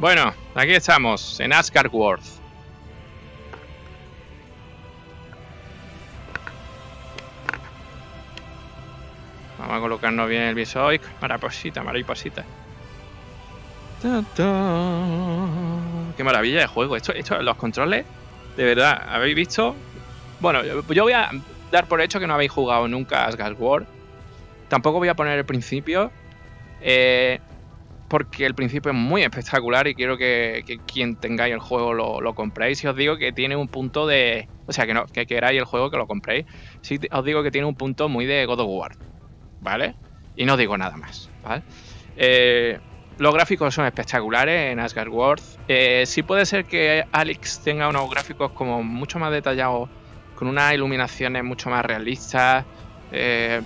Bueno, aquí estamos, en Asgard World Vamos a colocarnos bien el visoic. Mariposita, mariposita. Qué maravilla de juego. Esto, los controles, de verdad, ¿habéis visto? Bueno, yo voy a dar por hecho que no habéis jugado nunca Asgard World Tampoco voy a poner el principio. Eh, porque el principio es muy espectacular y quiero que, quien tengáis el juego lo, compréis. Si os digo que tiene un punto de. O sea, que, no, que queráis el juego, que lo compréis. Si os digo que tiene un punto muy de God of War, ¿vale? Y no digo nada más, ¿vale? Eh, los gráficos son espectaculares en Asgard World. Eh, sí puede ser que Alex tenga unos gráficos como mucho más detallados, con unas iluminaciones mucho más realistas, eh,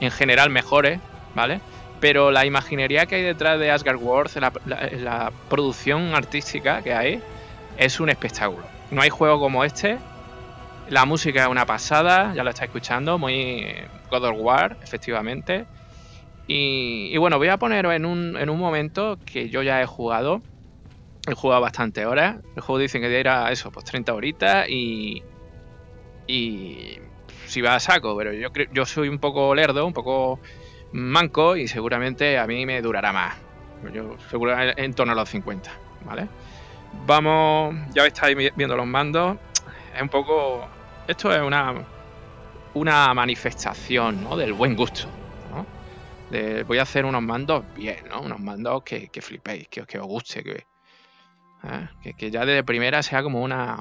en general mejores, ¿vale? pero la imaginería que hay detrás de Asgard Wars, la, producción artística que hay, es un espectáculo. No hay juego como este. La música es una pasada, ya lo está escuchando, muy God of War, efectivamente. Y, bueno, voy a poneros en un, momento que yo ya he jugado. He jugado bastante horas. El juego dicen que era eso, pues 30 horitas y. Y. Si va a saco, pero yo, yo soy un poco lerdo, un poco manco y seguramente a mí me durará más. Yo seguramente en torno a los 50, ¿vale? Vamos, ya estáis viendo los mandos. Es un poco... Esto es una, una manifestación del buen gusto. voy a hacer unos mandos bien, ¿no? Unos mandos que, flipéis, que, que, os guste, ¿eh? que, que, ya de primera sea como una,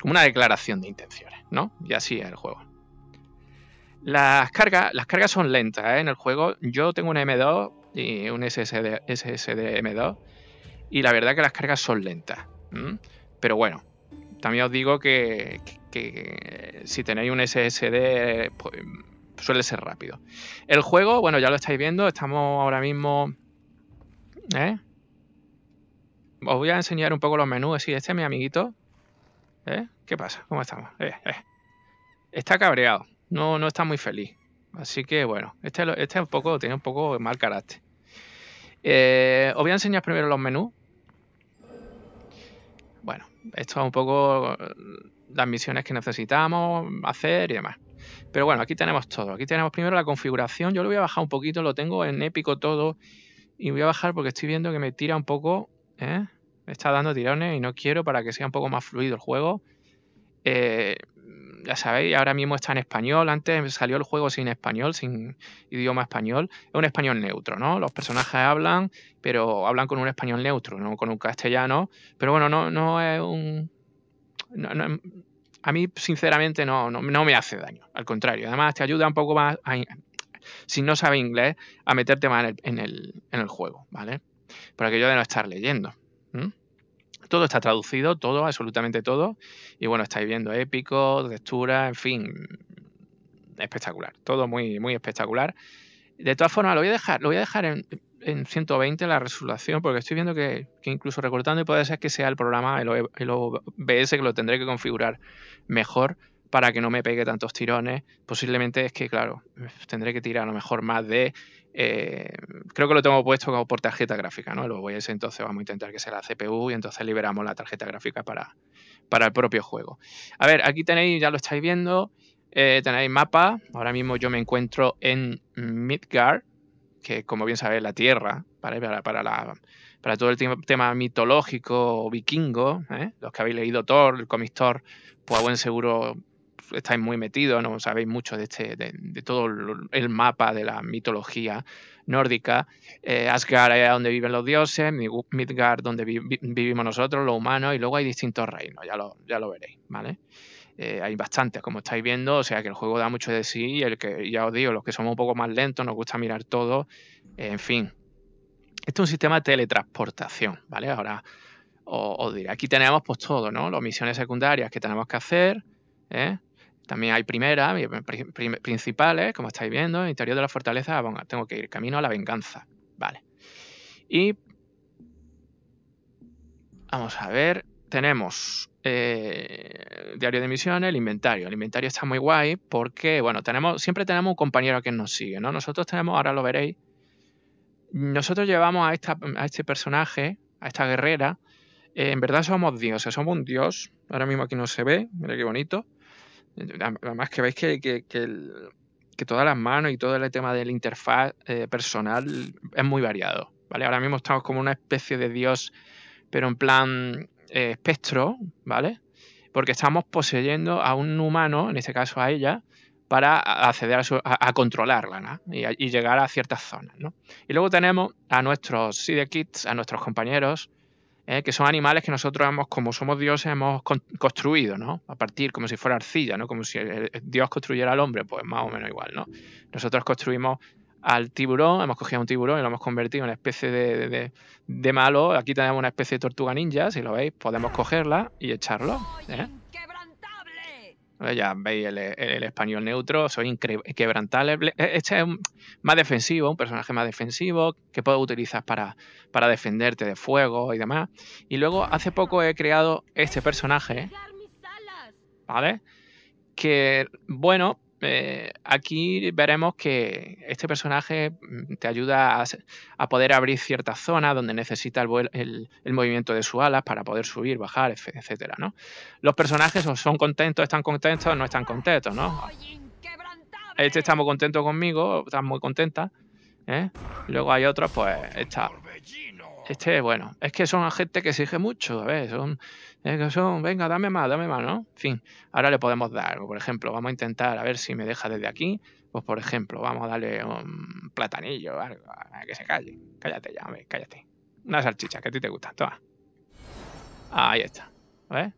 como una declaración de intenciones, ¿no? Y así es el juego. Las cargas, las cargas son lentas ¿eh? en el juego. Yo tengo un M2 y un SSD, SSD M2 y la verdad que las cargas son lentas. Pero bueno, también os digo que, si tenéis un SSD pues, suele ser rápido. El juego, bueno, ya lo estáis viendo, estamos ahora mismo... ¿eh? Os voy a enseñar un poco los menús. Sí, este es mi amiguito. ¿Eh? ¿Qué pasa? ¿Cómo estamos? Eh, eh. Está cabreado no, no está muy feliz. Así que bueno, este, este un poco, tiene un poco mal carácter. Eh, os voy a enseñar primero los menús. Bueno, esto es un poco eh, las misiones que necesitamos hacer y demás. Pero bueno, aquí tenemos todo. Aquí tenemos primero la configuración. Yo lo voy a bajar un poquito, lo tengo en épico todo. Y voy a bajar porque estoy viendo que me tira un poco. ¿eh? Me está dando tirones y no quiero para que sea un poco más fluido el juego. Eh, ya sabéis, ahora mismo está en español, antes salió el juego sin español, sin idioma español, es un español neutro, ¿no? Los personajes hablan, pero hablan con un español neutro, no con un castellano, pero bueno, no, no es un... a mí, sinceramente, no, no, me hace daño, al contrario, además te ayuda un poco más, si no sabes inglés, a meterte más en el, juego, ¿vale? para que yo de no estar leyendo todo está traducido, todo, absolutamente todo. Y bueno, estáis viendo épico, textura, en fin, espectacular. Todo muy, muy espectacular. De todas formas, lo voy a dejar, lo voy a dejar en, 120 la resolución, porque estoy viendo que, incluso recortando y puede ser que sea el programa, el, e, el OBS, que lo tendré que configurar mejor para que no me pegue tantos tirones. Posiblemente es que, claro, tendré que tirar a lo mejor más de eh, creo que lo tengo puesto como por tarjeta gráfica, ¿no? Lo voy entonces vamos a intentar que sea la CPU y entonces liberamos la tarjeta gráfica para, para el propio juego. A ver, aquí tenéis, ya lo estáis viendo, eh, tenéis mapa. Ahora mismo yo me encuentro en Midgard, que como bien sabéis, la tierra, para, para, la, para todo el tema mitológico vikingo. ¿eh? Los que habéis leído Thor, el comic Thor, pues a buen seguro estáis muy metidos, no sabéis mucho de, este, de, todo el mapa de la mitología nórdica. Eh, Asgard es donde viven los dioses, Midgard donde vivimos nosotros, los humanos, y luego hay distintos reinos, ya lo, ya lo veréis, ¿vale? Eh, hay bastantes, como estáis viendo, o sea que el juego da mucho de sí, y el que, ya os digo, los que somos un poco más lentos, nos gusta mirar todo, en fin. esto es un sistema de teletransportación, ¿vale? Ahora os diré, aquí tenemos pues todo, ¿no? Las misiones secundarias que tenemos que hacer, ¿eh? También hay primera, eh, principales, como estáis viendo, interior de la fortaleza, ah, tengo que ir camino a la venganza. Vale. Y vamos a ver, tenemos eh, diario de misiones, el inventario. El inventario está muy guay porque, bueno, siempre tenemos un compañero que nos sigue, ¿no? Nosotros tenemos, ahora lo veréis, nosotros llevamos a, este personaje, a esta guerrera, en verdad somos dioses, somos un dios, ahora mismo aquí no se ve, mira qué bonito, Además que veis que, todas las manos y todo el tema del interfaz eh, personal es muy variado. ¿vale? Ahora mismo estamos como una especie de dios, pero en plan eh, espectro, ¿vale? Porque estamos poseyendo a un humano, en este caso a ella, para acceder a, controlarla y, llegar a ciertas zonas. ¿no? Y luego tenemos a nuestros kits a nuestros compañeros, ¿eh? que son animales que nosotros hemos, como somos dioses, hemos construido, ¿no? A partir, como si fuera arcilla, ¿no? Como si Dios construyera al hombre, pues más o menos igual, ¿no? Nosotros construimos al tiburón, hemos cogido un tiburón y lo hemos convertido en una especie de, de, malo. Aquí tenemos una especie de tortuga ninja, si lo veis, podemos cogerla y echarlo. ¿eh? Ya veis el, español neutro, soy quebrantable. E, este es más defensivo, un personaje más defensivo que puedo utilizar para, para defenderte de fuego y demás. Y luego hace poco he creado este personaje, ¿vale? Que, bueno, eh, aquí veremos que este personaje mm, te ayuda a, poder abrir ciertas zonas donde necesita el, movimiento de sus alas para poder subir, bajar, etcétera, ¿no? Los personajes son contentos, están contentos, no están contentos, ¿no? Este está muy contento conmigo, está muy contenta. ¿eh? Luego hay otros, pues está este, bueno, es que son gente que exige mucho, a ver, son, son, venga, dame más, dame más, ¿no? En fin, ahora le podemos dar, por ejemplo, vamos a intentar a ver si me deja desde aquí, pues por ejemplo, vamos a darle un platanillo, algo, a que se calle, cállate ya, hombre, cállate. Una salchicha, que a ti te gusta, toma. Ahí está, ver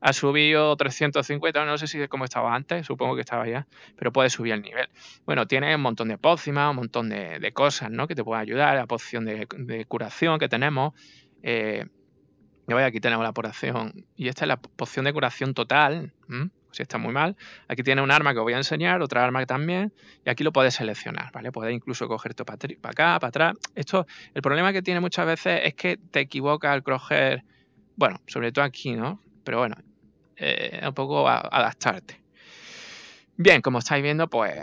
ha subido 350, no sé si es como estaba antes, supongo que estaba ya, pero puede subir el nivel. Bueno, tiene un montón de pócimas, un montón de, cosas, ¿no? Que te pueden ayudar, la poción de, curación que tenemos. Eh, aquí tenemos la poción. Y esta es la poción de curación total. Si está muy mal. Aquí tiene un arma que os voy a enseñar, otra arma también. Y aquí lo puedes seleccionar, ¿vale? Puedes incluso coger cogerte para acá, para atrás. Esto, el problema que tiene muchas veces es que te equivoca al coger. Bueno, sobre todo aquí, ¿no? Pero bueno, eh, un poco adaptarte. Bien, como estáis viendo, pues,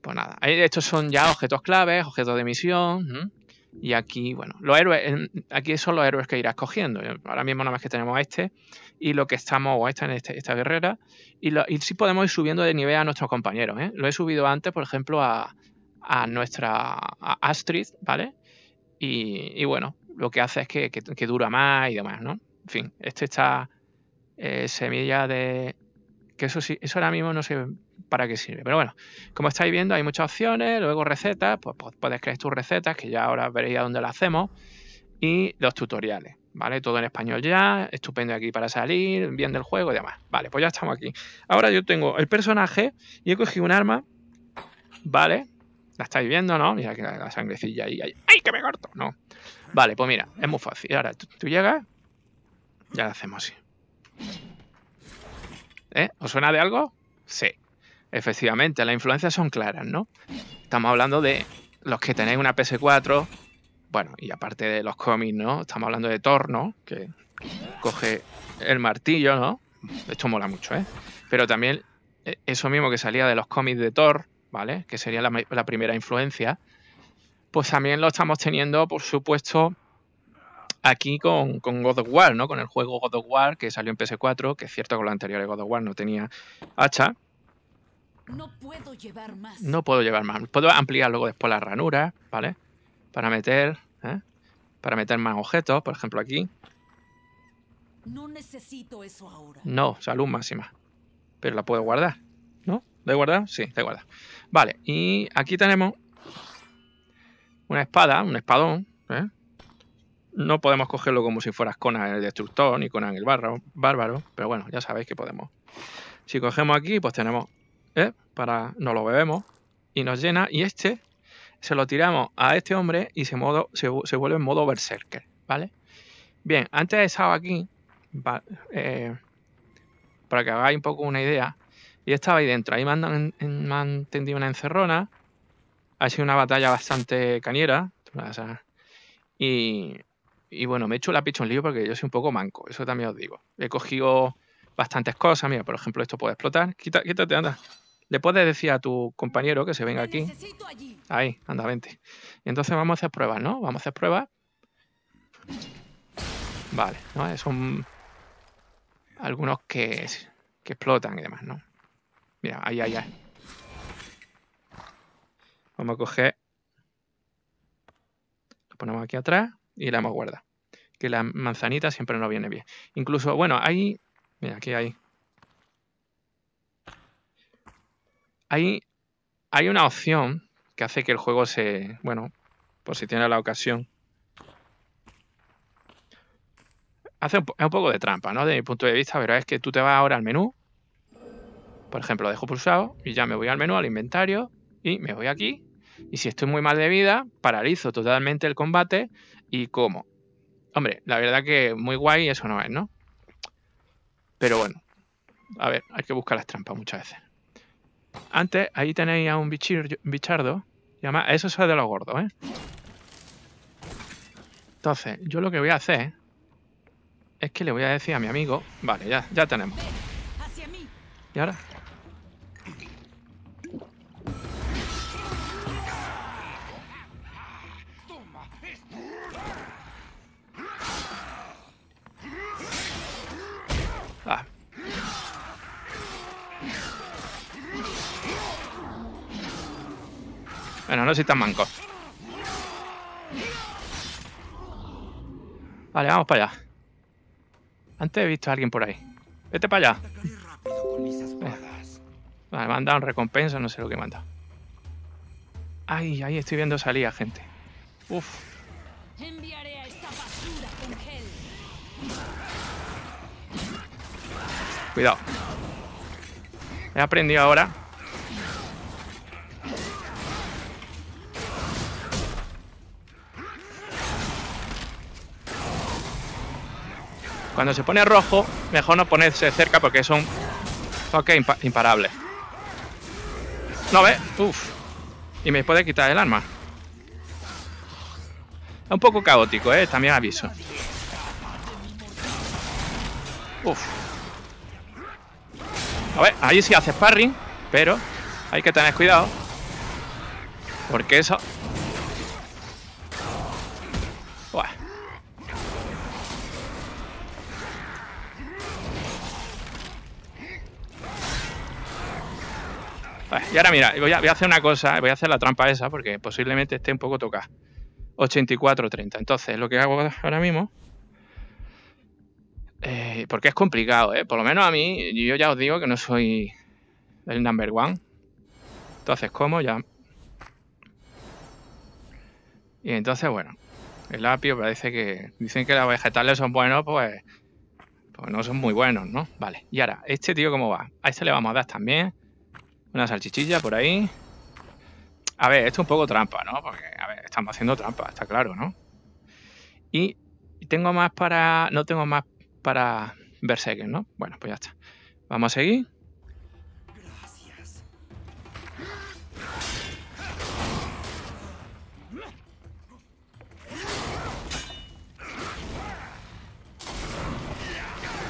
pues nada. Estos son ya objetos claves, objetos de misión. Y aquí, bueno, los héroes, aquí son los héroes que irás cogiendo. Eh, ahora mismo nada más que tenemos a este y lo que estamos, o esta en este, esta guerrera. Y, lo, sí podemos ir subiendo de nivel a nuestros compañeros. ¿eh? Lo he subido antes, por ejemplo, a, nuestra Astrid, ¿vale? Y, bueno, lo que hace es que, que, que, dura más y demás, ¿no? En fin, este está eh, semilla de... Que eso eso ahora mismo no sé para qué sirve. Pero bueno, como estáis viendo, hay muchas opciones, luego recetas, pues, pues, puedes crear tus recetas, que ya ahora veréis a dónde las hacemos, y los tutoriales, ¿vale? Todo en español ya, estupendo aquí para salir, bien del juego y demás. Vale, pues ya estamos aquí. Ahora yo tengo el personaje y he cogido un arma, ¿vale? La estáis viendo, ¿no? Mira que la, sangrecilla ahí, ¡Ay, que me corto! No. Vale, pues mira, es muy fácil. Ahora tú, tú llegas, ya lo hacemos así. ¿Eh? ¿Os suena de algo? Sí. Efectivamente, las influencias son claras, ¿no? Estamos hablando de los que tenéis una PS4, bueno, y aparte de los cómics, ¿no? Estamos hablando de Thor, Que coge el martillo, ¿no? Esto mola mucho, ¿eh? Pero también eh, eso mismo que salía de los cómics de Thor, ¿vale? Que sería la, la primera influencia, pues también lo estamos teniendo, por supuesto, aquí con, God of War, ¿no? Con el juego God of War que salió en PS4, que es cierto que lo anterior de God of War no tenía hacha. No puedo llevar más. No puedo llevar más. Puedo ampliar luego después las ranuras, ¿vale? Para meter, ¿eh? Para meter más objetos, por ejemplo aquí. No necesito eso ahora. No, salud máxima. Pero la puedo guardar, ¿no? ¿De guardar? Sí, de guardar. Vale, y aquí tenemos una espada, un espadón, ¿eh? no podemos cogerlo como si fueras con el Destructor ni con el Bárbaro, pero bueno, ya sabéis que podemos. Si cogemos aquí, pues tenemos, ¿eh? Para, nos lo bebemos y nos llena, y este se lo tiramos a este hombre y se, modo, se, vuelve en modo berserker, ¿vale? Bien, antes he estado aquí, eh, para que hagáis un poco una idea, y estaba ahí dentro, ahí me han, tendido una encerrona, ha sido una batalla bastante cañera, y y bueno, me he hecho la picha un lío porque yo soy un poco manco, eso también os digo. He cogido bastantes cosas, mira, por ejemplo, esto puede explotar. Quita, quítate, anda. Le puedes decir a tu compañero que se venga aquí. Ahí, anda, vente. Y entonces vamos a hacer pruebas, ¿no? Vamos a hacer pruebas. Vale, ¿no? Eh, son algunos que, que explotan y demás, ¿no? Mira, ahí, ahí, ahí. Vamos a coger... Lo ponemos aquí atrás y la hemos guarda Que la manzanita siempre nos viene bien. Incluso, bueno, hay... Mira, aquí hay... Hay, hay una opción que hace que el juego se... Bueno, por si tiene la ocasión. Hace un, es un poco de trampa, ¿no? De mi punto de vista, pero es que tú te vas ahora al menú. Por ejemplo, dejo pulsado y ya me voy al menú, al inventario. Y me voy aquí y si estoy muy mal de vida, paralizo totalmente el combate y como. Hombre, la verdad que muy guay eso no es, ¿no? Pero bueno, a ver, hay que buscar las trampas muchas veces. Antes, ahí tenéis a un bichardo. Y además, eso es de los gordos, ¿eh? Entonces, yo lo que voy a hacer es que le voy a decir a mi amigo... Vale, ya, ya tenemos. ¿Y ahora? Bueno, no soy tan manco. Vale, vamos para allá. Antes he visto a alguien por ahí. Vete para allá. Eh, vale, me han dado un recompensa, no sé lo que me han dado. Ay, ahí estoy viendo salida, gente. Uf. Cuidado. He aprendido ahora. Cuando se pone rojo, mejor no ponerse cerca porque son un imparables No ve, uff. Y me puede quitar el arma. Es un poco caótico, eh, también aviso. Uff. A ver, ahí sí hace sparring, pero hay que tener cuidado. Porque eso... Buah. y ahora mira, voy a, hacer una cosa, eh, voy a hacer la trampa esa porque posiblemente esté un poco tocada. 84-30. Entonces, lo que hago ahora mismo eh, porque es complicado, ¿eh? Por lo menos a mí, yo ya os digo que no soy el number one. Entonces, ¿cómo? Ya. Y entonces, bueno, el apio parece que... Dicen que los vegetales son buenos, pues... Pues no son muy buenos, ¿no? Vale, y ahora, ¿este tío cómo va? A este le vamos a dar también una salchichilla por ahí. A ver, esto es un poco trampa, ¿no? Porque, a ver, estamos haciendo trampa, está claro, ¿no? Y tengo más para... No tengo más para Berserker, ¿no? Bueno, pues ya está. Vamos a seguir.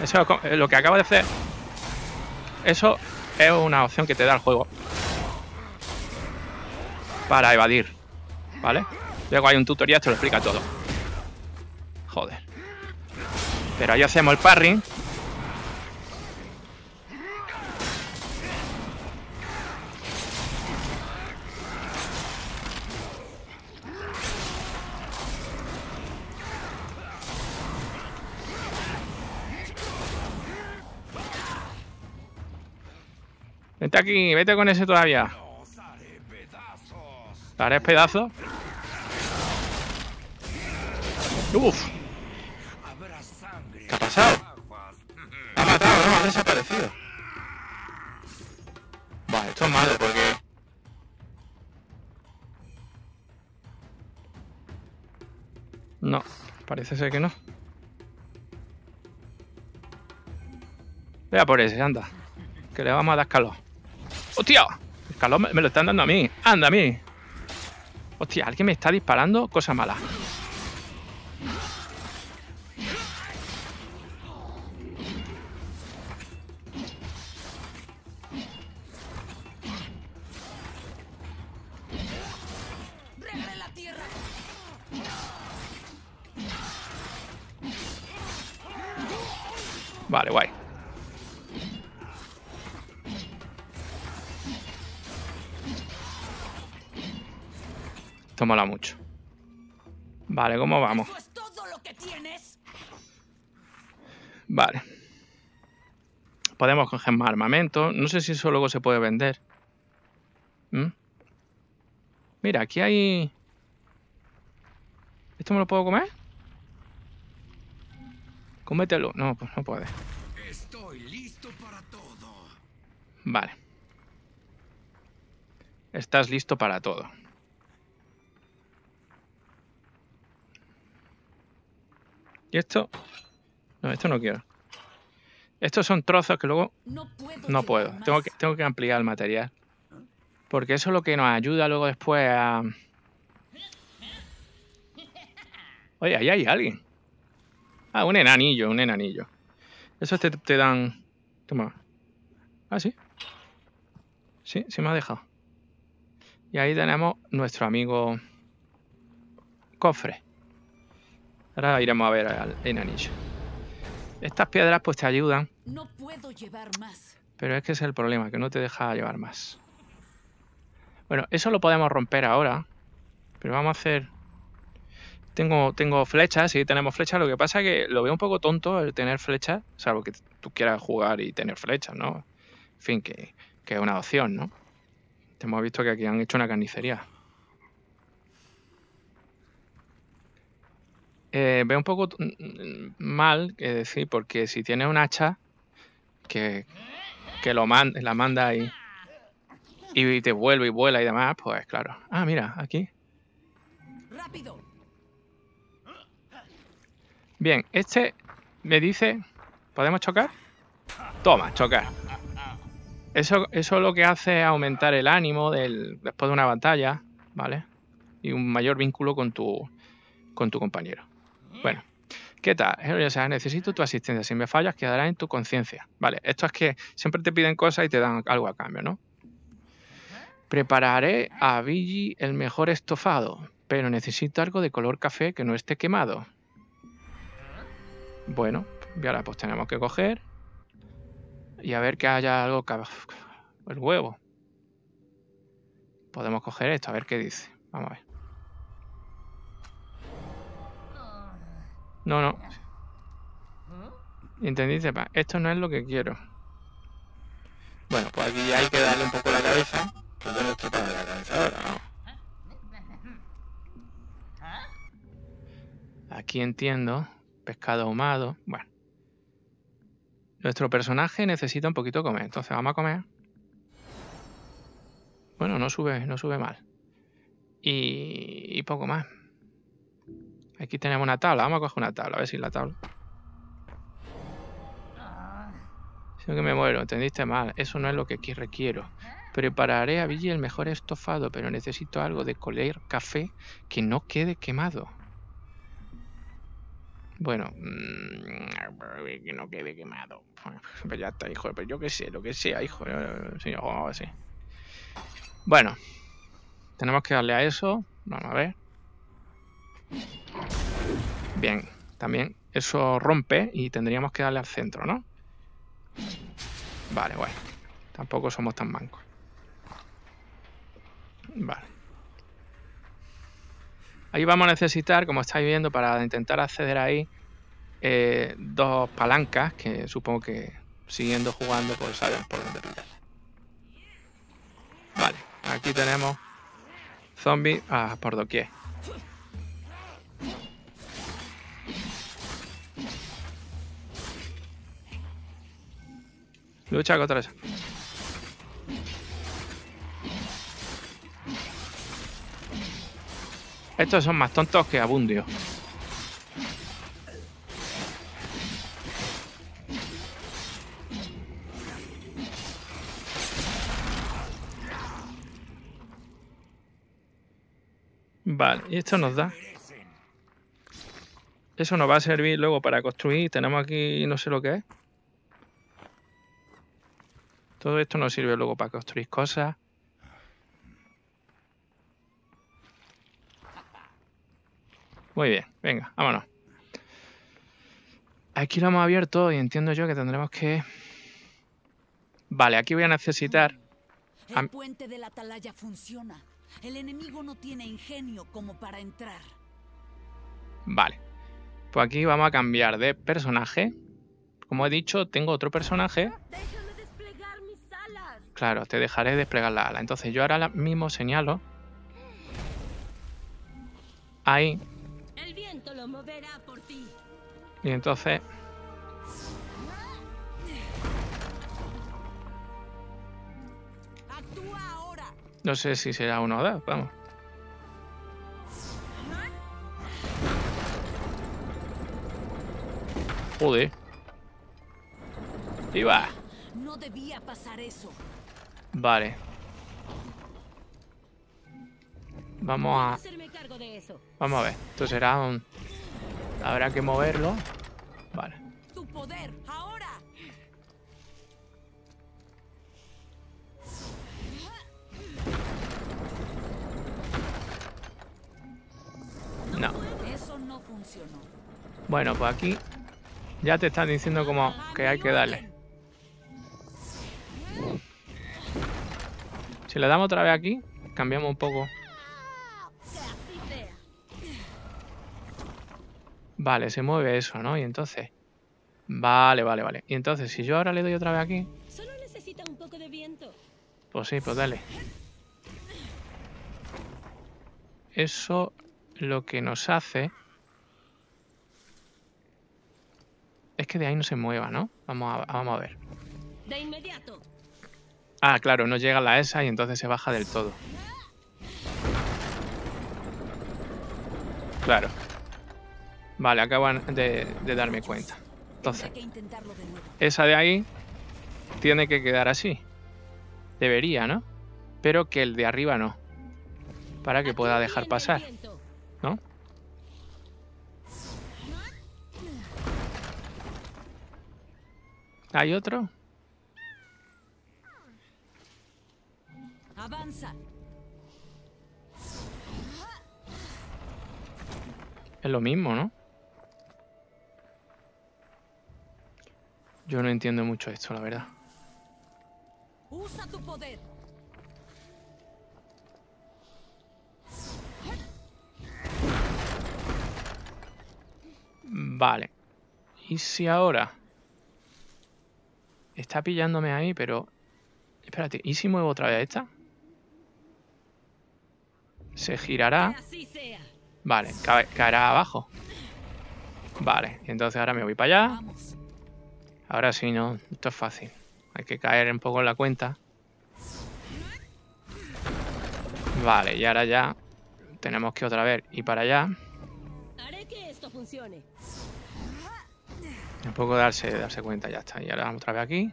Eso es eh, lo que acabo de hacer. Eso es una opción que te da el juego. Para evadir. ¿Vale? Luego hay un tutorial, te lo explica todo. Joder. Pero ahí hacemos el parry. Vete aquí, vete con ese todavía. ¿Te haré pedazos? Uf pasado? Ha matado, no, ha desaparecido. Vale, esto es malo porque... No, parece ser que no. Vea por ese, anda. Que le vamos a dar calor. ¡Hostia! El calor me lo están dando a mí. ¡Anda, a mí! Hostia, alguien me está disparando. Cosa mala. Vale, guay. Esto mola mucho. Vale, ¿cómo vamos? Vale. Podemos coger más armamento. No sé si eso luego se puede vender. ¿Mm? Mira, aquí hay... ¿Esto me lo puedo comer? Comételo. No, pues no puede. Estoy listo para todo. Vale. Estás listo para todo. Y esto... No, esto no quiero. Estos son trozos que luego... No puedo. Tengo, que, tengo que ampliar el material. Porque eso es lo que nos ayuda luego después a... Oye, ahí hay alguien. Ah, un enanillo, un enanillo. Eso te, te dan... Toma. Ah, sí. Sí, sí me ha dejado. Y ahí tenemos nuestro amigo cofre. Ahora iremos a ver al enanillo. Estas piedras pues te ayudan. No puedo llevar más. Pero es que es el problema, que no te deja llevar más. Bueno, eso lo podemos romper ahora. Pero vamos a hacer tengo, tengo flechas, sí, tenemos flechas. Lo que pasa es que lo veo un poco tonto el tener flechas, salvo que tú quieras jugar y tener flechas, ¿no? En fin, que, es una opción, ¿no? hemos visto que aquí han hecho una carnicería. Eh, veo un poco mal que decir, porque si tiene un hacha, que, lo la manda ahí y te vuelve y vuela y demás, pues claro. Ah, mira, aquí. Rápido. Bien, este me dice... ¿Podemos chocar? Toma, chocar. Eso, eso lo que hace es aumentar el ánimo del, después de una batalla, ¿vale? Y un mayor vínculo con tu, con tu compañero. Bueno, ¿Qué tal? O sea, necesito tu asistencia. Si me fallas, quedará en tu conciencia. Vale, esto es que siempre te piden cosas y te dan algo a cambio, ¿no? Prepararé a Billy el mejor estofado, pero necesito algo de color café que no esté quemado. Bueno, y ahora pues tenemos que coger y a ver que haya algo que... El huevo. Podemos coger esto, a ver qué dice. Vamos a ver. No, no. ¿Entendiste? Esto no es lo que quiero. Bueno, pues aquí hay que darle un poco la cabeza. no estoy para la cabeza ahora, Aquí entiendo pescado ahumado. Bueno. Nuestro personaje necesita un poquito comer, entonces vamos a comer. Bueno, no sube, no sube mal. Y, poco más. Aquí tenemos una tabla, vamos a coger una tabla, a ver si la tabla. Sino que me muero, entendiste mal, eso no es lo que aquí requiero. Prepararé a Billy el mejor estofado, pero necesito algo de coler café que no quede quemado. Bueno, mm, que no quede quemado. Pues ya está, hijo, Pero pues yo qué sé, lo que sea, hijo. Eh, sí, o así. Bueno, tenemos que darle a eso. Vamos a ver. Bien, también eso rompe y tendríamos que darle al centro, ¿no? Vale, bueno. Tampoco somos tan mancos. Vale. Ahí vamos a necesitar, como estáis viendo, para intentar acceder ahí, eh, dos palancas que supongo que siguiendo jugando pues saben por dónde pillar. Vale, aquí tenemos zombies ah, por doquier. Lucha contra eso. Estos son más tontos que Abundio. Vale, y esto nos da. Eso nos va a servir luego para construir. Tenemos aquí no sé lo que es. Todo esto nos sirve luego para construir cosas. Muy bien, venga, vámonos. Aquí lo hemos abierto y entiendo yo que tendremos que... Vale, aquí voy a necesitar... El puente de la atalaya funciona. El enemigo no tiene ingenio como para entrar. Vale. Pues aquí vamos a cambiar de personaje. Como he dicho, tengo otro personaje. Claro, te dejaré desplegar la ala. Entonces yo ahora mismo señalo. Ahí viento lo moverá por ti. Y entonces... Actúa ahora. No sé si será uno o dos, vamos. Joder. Iba. No debía pasar eso. Vale. Vamos a Vamos a ver, esto será un... Habrá que moverlo. Vale. poder, No. Eso no Bueno, pues aquí ya te están diciendo como que hay que darle. Si le damos otra vez aquí, cambiamos un poco Vale, se mueve eso, ¿no? Y entonces... Vale, vale, vale. Y entonces, si yo ahora le doy otra vez aquí... Solo necesita un poco de viento. Pues sí, pues dale. Eso lo que nos hace... Es que de ahí no se mueva, ¿no? Vamos a, ah, vamos a ver. De inmediato. Ah, claro, no llega la esa y entonces se baja del todo. Claro. Vale, acaban de, darme cuenta. Entonces, esa de ahí tiene que quedar así. Debería, ¿no? Pero que el de arriba no. Para que pueda dejar pasar. ¿No? ¿Hay otro? Es lo mismo, ¿no? Yo no entiendo mucho esto, la verdad. Vale. ¿Y si ahora? Está pillándome ahí, pero... Espérate, ¿y si muevo otra vez esta? Se girará. Vale, caerá abajo. Vale, entonces ahora me voy para allá. Ahora sí, no. Esto es fácil. Hay que caer un poco en la cuenta. Vale, y ahora ya tenemos que otra vez y para allá. Haré que esto funcione. Un poco darse, darse cuenta, ya está. Y ahora vamos otra vez aquí.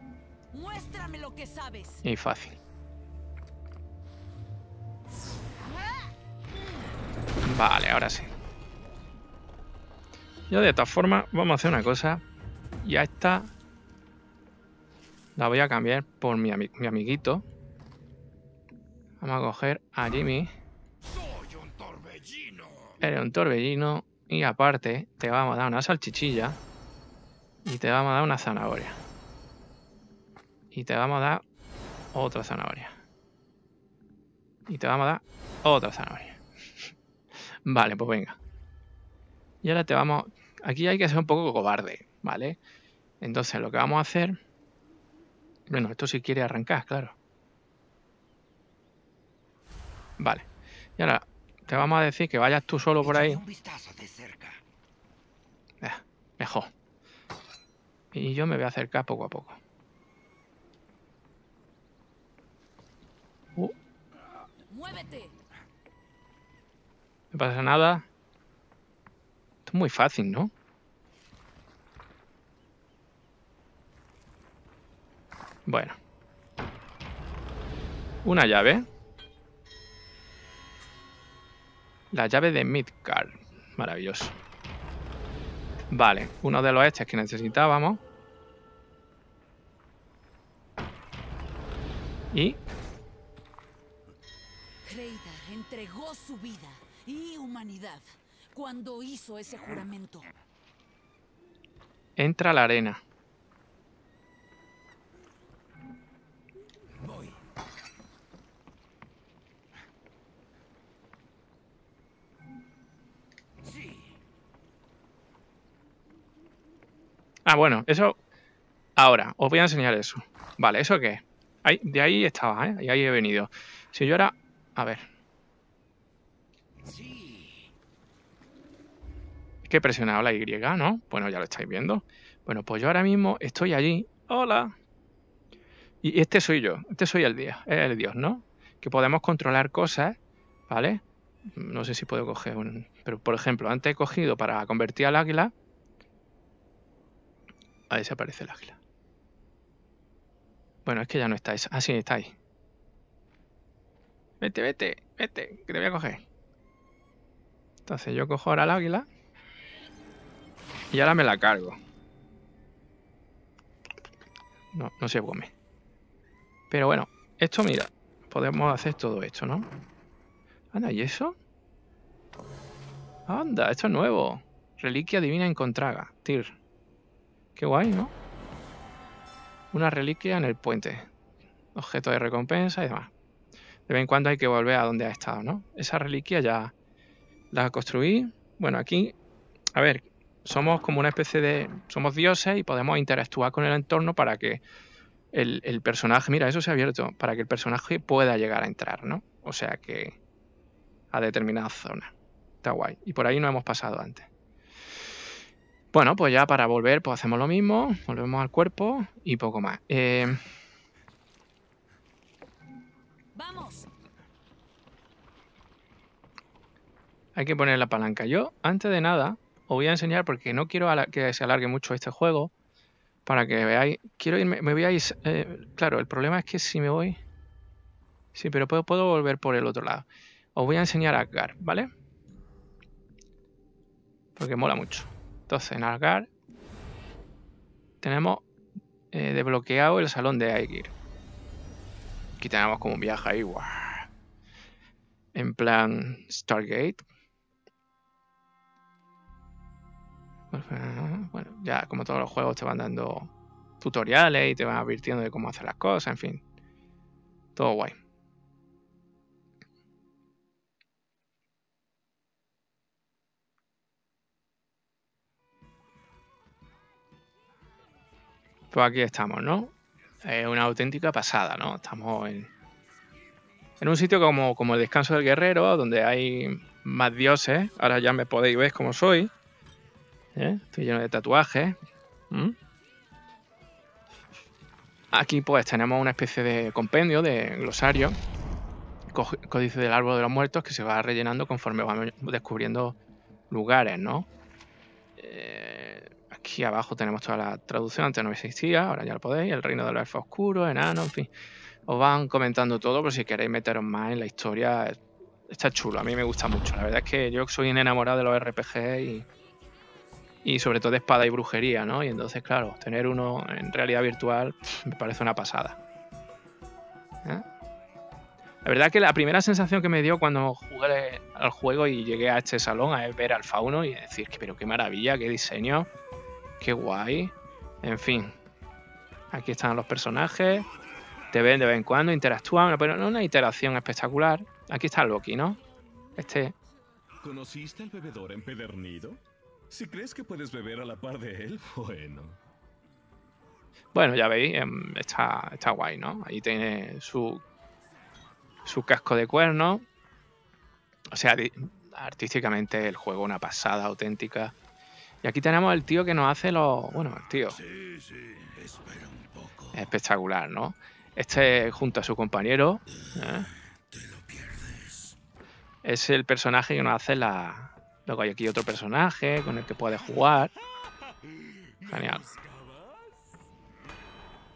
Muéstrame lo que sabes. Y fácil. Vale, ahora sí. Yo de esta forma vamos a hacer una cosa. Ya está la voy a cambiar por mi, amiguito. Vamos a coger a Jimmy. Soy un torbellino. Eres un torbellino. Y aparte, te vamos a dar una salchichilla. Y te vamos a dar una zanahoria. Y te vamos a dar otra zanahoria. Y te vamos a dar otra zanahoria. vale, pues venga. Y ahora te vamos... Aquí hay que ser un poco cobarde, ¿vale? Entonces lo que vamos a hacer bueno, esto si quiere arrancar, claro. Vale. Y ahora te vamos a decir que vayas tú solo por ahí. Eh, mejor. Y yo me voy a acercar poco a poco. Uh. ¡Muévete! No pasa nada. Esto es muy fácil, ¿no? Bueno. Una llave. La llave de Midcard. Maravilloso. Vale, uno de los hechos que necesitábamos. Y... entregó su vida y humanidad cuando hizo ese juramento. Entra a la arena. Ah, bueno, eso... Ahora, os voy a enseñar eso. Vale, ¿eso qué? Ahí, de ahí estaba, ¿eh? Y ahí he venido. Si yo ahora... A ver. Es que he presionado la Y, ¿no? Bueno, ya lo estáis viendo. Bueno, pues yo ahora mismo estoy allí. ¡Hola! Y este soy yo. Este soy el dios, el dios, ¿no? Que podemos controlar cosas, ¿vale? No sé si puedo coger un... Pero, por ejemplo, antes he cogido para convertir al águila Ahí se aparece el águila. Bueno, es que ya no estáis. Ah, sí, ahí Vete, vete, vete, que te voy a coger. Entonces yo cojo ahora el águila. Y ahora me la cargo. No, no se come. Pero bueno, esto mira, podemos hacer todo esto, ¿no? Anda, ¿y eso? Anda, esto es nuevo. Reliquia divina encontrada. Tir. Qué guay, ¿no? Una reliquia en el puente. Objeto de recompensa y demás. De vez en cuando hay que volver a donde ha estado, ¿no? Esa reliquia ya la construí. Bueno, aquí, a ver, somos como una especie de... Somos dioses y podemos interactuar con el entorno para que el, personaje, mira, eso se ha abierto, para que el personaje pueda llegar a entrar, ¿no? O sea que a determinada zona. Está guay. Y por ahí no hemos pasado antes. Bueno, pues ya para volver, pues hacemos lo mismo, volvemos al cuerpo y poco más. Eh, Vamos. Hay que poner la palanca. Yo, antes de nada, os voy a enseñar porque no quiero que se alargue mucho este juego. Para que veáis. Quiero irme. Me veáis. Eh, claro, el problema es que si me voy. Sí, pero puedo, puedo volver por el otro lado. Os voy a enseñar a agar ¿vale? Porque mola mucho. Entonces, en Algar tenemos eh, desbloqueado el salón de Aegir. Aquí tenemos como un viaje ahí, en plan Stargate. Bueno, ya como todos los juegos te van dando tutoriales y te van advirtiendo de cómo hacer las cosas, en fin. Todo guay. Pues aquí estamos, ¿no? Es una auténtica pasada, ¿no? Estamos en, un sitio como, el descanso del guerrero, donde hay más dioses. Ahora ya me podéis ver cómo soy. ¿eh? Estoy lleno de tatuajes. Aquí pues tenemos una especie de compendio, de glosario, códice del árbol de los muertos que se va rellenando conforme vamos descubriendo lugares, ¿no? Eh, Aquí abajo tenemos toda la traducción, antes no existía, ahora ya lo podéis, el reino del elfo oscuro, enano, en fin. Os van comentando todo, pero si queréis meteros más en la historia, está chulo, a mí me gusta mucho. La verdad es que yo soy enamorado de los RPG y, sobre todo de espada y brujería, ¿no? Y entonces, claro, tener uno en realidad virtual me parece una pasada. ¿Eh? La verdad es que la primera sensación que me dio cuando jugué al juego y llegué a este salón es ver al fauno y decir, pero qué maravilla, qué diseño, Qué guay. En fin. Aquí están los personajes. Te ven de vez en cuando, interactúan, pero no una interacción espectacular. Aquí está el Loki, ¿no? Este. ¿Conociste al bebedor empedernido? Si crees que puedes beber a la par de él, bueno. Bueno, ya veis, em, está, está guay, ¿no? Ahí tiene su, su casco de cuerno. O sea, artísticamente el juego una pasada auténtica. Y aquí tenemos el tío que nos hace los... Bueno, el tío. Sí, sí, Espectacular, ¿no? Este, junto a su compañero... ¿eh? Es el personaje que nos hace la... Luego hay aquí otro personaje con el que puedes jugar. Genial.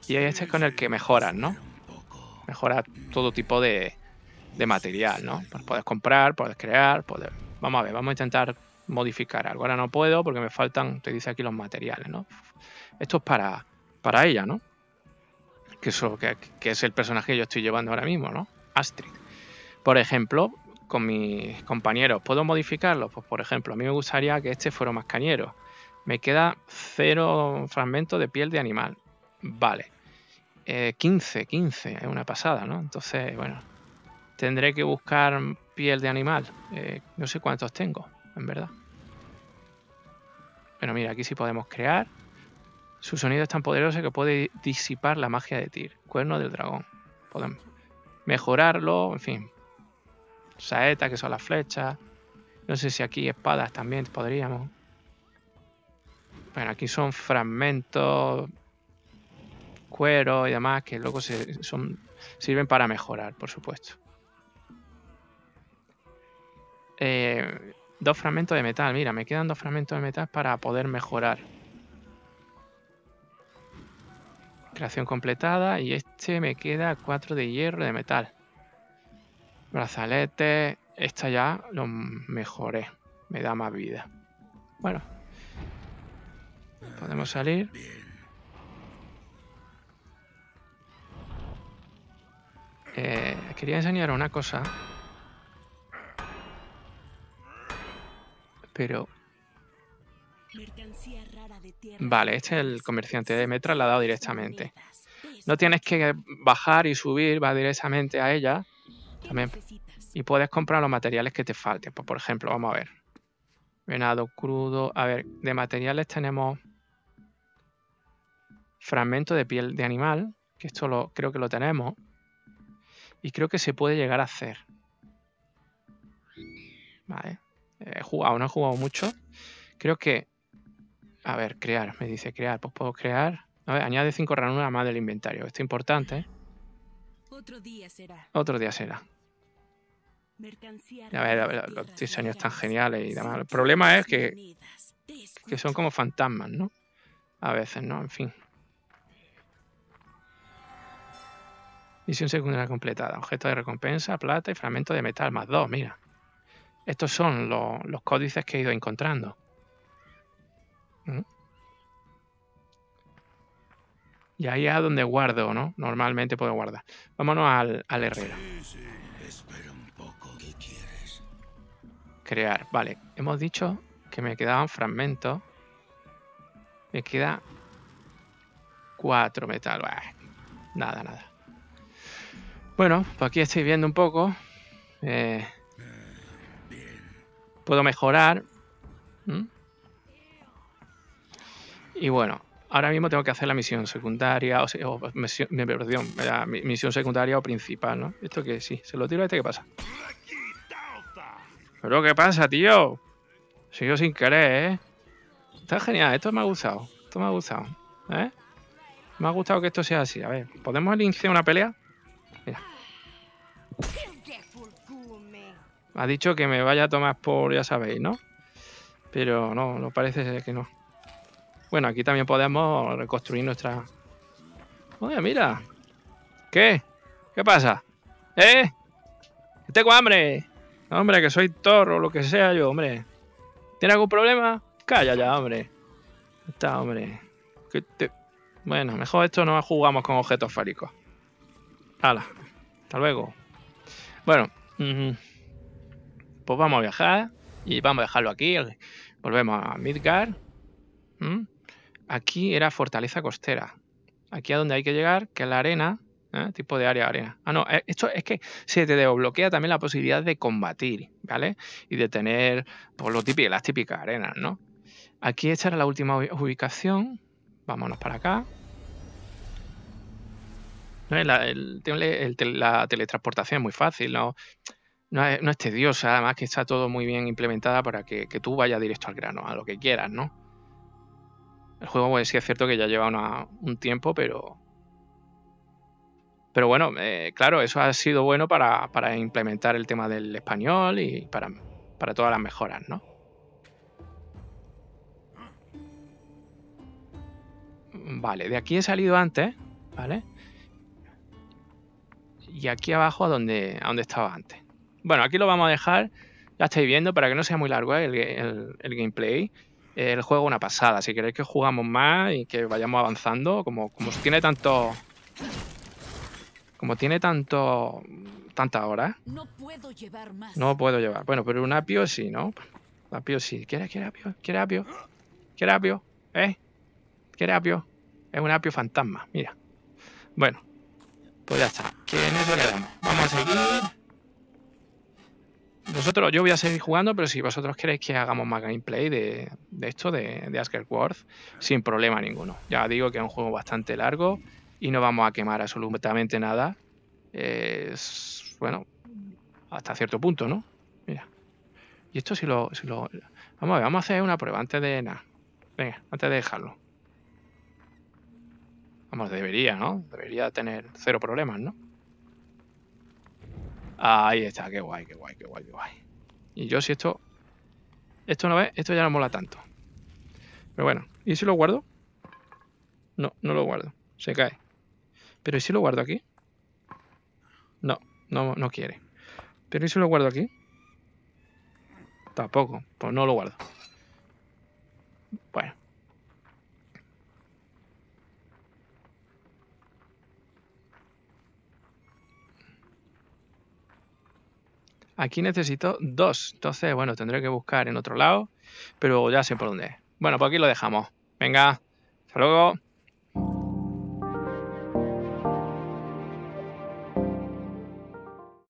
Y este es con el que mejoras, ¿no? Mejoras todo tipo de, material, ¿no? Pues puedes comprar, puedes crear, puedes... Vamos a ver, vamos a intentar modificar algo. Ahora no puedo porque me faltan, te dice aquí los materiales, ¿no? Esto es para, para ella, ¿no? Que, eso, que, es el personaje que yo estoy llevando ahora mismo, ¿no? Astrid. Por ejemplo, con mis compañeros, ¿puedo modificarlo Pues por ejemplo, a mí me gustaría que este fuera más cañero. Me queda cero fragmentos de piel de animal. Vale. 15, eh, 15, es una pasada, ¿no? Entonces, bueno, tendré que buscar piel de animal. Eh, no sé cuántos tengo en verdad. Pero mira, aquí sí podemos crear. Su sonido es tan poderoso que puede disipar la magia de tir. Cuerno del dragón. Podemos mejorarlo, en fin. Saetas que son las flechas. No sé si aquí espadas también podríamos. Bueno, aquí son fragmentos, cuero y demás que luego se, son, sirven para mejorar, por supuesto. Eh, Dos fragmentos de metal, mira, me quedan dos fragmentos de metal para poder mejorar. Creación completada y este me queda cuatro de hierro de metal. Brazalete, esta ya lo mejoré, me da más vida. Bueno, podemos salir. Eh, quería enseñar una cosa pero... Vale, este es el comerciante de Metra, la ha dado directamente. No tienes que bajar y subir, va directamente a ella. También. Y puedes comprar los materiales que te falten. Pues, por ejemplo, vamos a ver. Venado crudo. A ver, de materiales tenemos fragmento de piel de animal, que esto lo, creo que lo tenemos. Y creo que se puede llegar a hacer. Vale. Eh, he jugado, no he jugado mucho. Creo que. A ver, crear, me dice crear. Pues puedo crear. A ver, añade 5 ranuras más del inventario. Esto es importante. ¿eh? Otro día será. Otro día será. A ver, los diseños están geniales y demás. El problema es que, que son como fantasmas, ¿no? A veces, ¿no? En fin. Misión secundaria completada. Objeto de recompensa, plata y fragmento de metal. Más dos, mira. Estos son los códices que he ido encontrando. Mm. Y ahí es donde guardo, ¿no? Normalmente puedo guardar. Vámonos al, al herrero. un poco. Crear. Vale, hemos dicho que me quedaban fragmentos. Me queda cuatro metal. nada, nada. Bueno, pues aquí estoy viendo un poco. Eh, puedo mejorar. ¿Mm? Y bueno, ahora mismo tengo que hacer la misión secundaria, o, misión, secundaria o principal, ¿no? Esto que sí, se lo tiro a este, ¿qué pasa? Pero ¿qué pasa, tío? yo sin querer, ¿eh? Está genial, esto me ha gustado, esto me ha gustado, ¿eh? Me ha gustado que esto sea así, a ver, ¿podemos iniciar una pelea? Mira ha dicho que me vaya a tomar por, ya sabéis, ¿no? Pero no, no parece que no. Bueno, aquí también podemos reconstruir nuestra... Oye, mira. ¿Qué? ¿Qué pasa? ¿Eh? Tengo hambre. hombre, que soy toro, o lo que sea yo, hombre. ¿Tiene algún problema? Calla ya, hombre. Está, hombre. Bueno, mejor esto no jugamos con objetos fálicos. Hala. Hasta luego. Bueno pues vamos a viajar y vamos a dejarlo aquí. Volvemos a Midgard. Aquí era fortaleza costera. Aquí a donde hay que llegar, que es la arena, ¿eh? tipo de área arena. Ah, no, eh, esto es que se te desbloquea también la posibilidad de combatir, ¿vale? Y de tener pues, lo típico, las típicas arenas, ¿no? Aquí esta era la última ubicación. Vámonos para acá. La, la teletransportación es muy fácil, ¿no? no es, no tediosa, además que está todo muy bien implementada para que, tú vayas directo al grano, a lo que quieras, ¿no? El juego, pues sí es cierto que ya lleva un tiempo, pero. Pero bueno, eh, claro, eso ha sido bueno para, implementar el tema del español y para, todas las mejoras, ¿no? Vale, de aquí he salido antes, ¿vale? Y aquí abajo a donde, a donde estaba antes. Bueno, aquí lo vamos a dejar. Ya estáis viendo, para que no sea muy largo ¿eh? el, gameplay. El juego una pasada. Si queréis que jugamos más y que vayamos avanzando, como, como tiene tanto... Como tiene tanto... Tanta hora. No puedo llevar más. No puedo llevar. Bueno, pero un apio sí, ¿no? Apio sí. ¿Quieres, apio? ¿Quieres apio? ¿Quieres apio? ¿Eh? ¿Quieres apio? Es un apio fantasma, mira. Bueno, pues ya está. Que en eso quedamos. Vamos a seguir. Nosotros, yo voy a seguir jugando, pero si vosotros queréis que hagamos más gameplay de, esto, de, Asker Askerworth, sin problema ninguno. Ya digo que es un juego bastante largo y no vamos a quemar absolutamente nada. Es, bueno, hasta cierto punto, ¿no? Mira. Y esto si lo, si lo... Vamos a ver, vamos a hacer una prueba antes de nada. Venga, antes de dejarlo. Vamos, debería, ¿no? Debería tener cero problemas, ¿no? Ahí está, qué guay, qué guay, qué guay, qué guay. Y yo si esto... Esto no ve, esto ya no mola tanto. Pero bueno, ¿y si lo guardo? No, no lo guardo. Se cae. Pero ¿y si lo guardo aquí? No, no, no quiere. ¿Pero y si lo guardo aquí? Tampoco, pues no lo guardo. Bueno, Aquí necesito dos. Entonces, bueno, tendré que buscar en otro lado. Pero ya sé por dónde. Bueno, pues aquí lo dejamos. Venga, hasta luego.